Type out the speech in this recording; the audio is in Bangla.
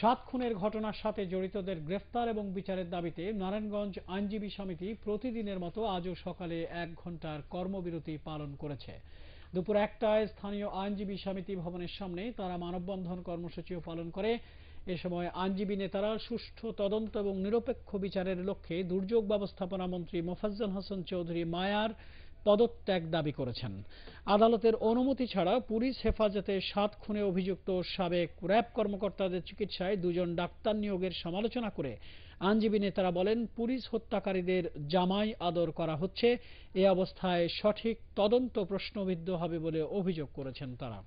সাত খুনের ঘটনার সাথে জড়িতদের গ্রেফতার এবং বিচারের দাবিতে নারায়ণগঞ্জ আইনজীবী সমিতি প্রতিদিনের মতো আজও সকালে এক ঘন্টার কর্মবিরতি পালন করেছে দুপুর একটায় স্থানীয় আইনজীবী সমিতি ভবনের সামনে তারা মানববন্ধন কর্মসূচিও পালন করে এ সময় আইনজীবী নেতারা সুষ্ঠু তদন্ত এবং নিরপেক্ষ বিচারের লক্ষ্যে দুর্যোগ ব্যবস্থাপনা মন্ত্রী মোফাজ্জল হোসেন চৌধুরী মায়ার পদত্যাগ দাবি করেছেন আদালতের অনুমতি ছাড়া পুলিশ হেফাজতে সাত খুনে অভিযুক্ত সাবেক র্যাব কর্মকর্তাদের চিকিৎসায় দুজন ডাক্তার নিয়োগের সমালোচনা করে আইনজীবী নেতারা বলেন পুলিশ হত্যাকারীদের জামাই আদর করা হচ্ছে এ অবস্থায় সঠিক তদন্ত প্রশ্নবিদ্ধ হবে বলে অভিযোগ করেছেন তারা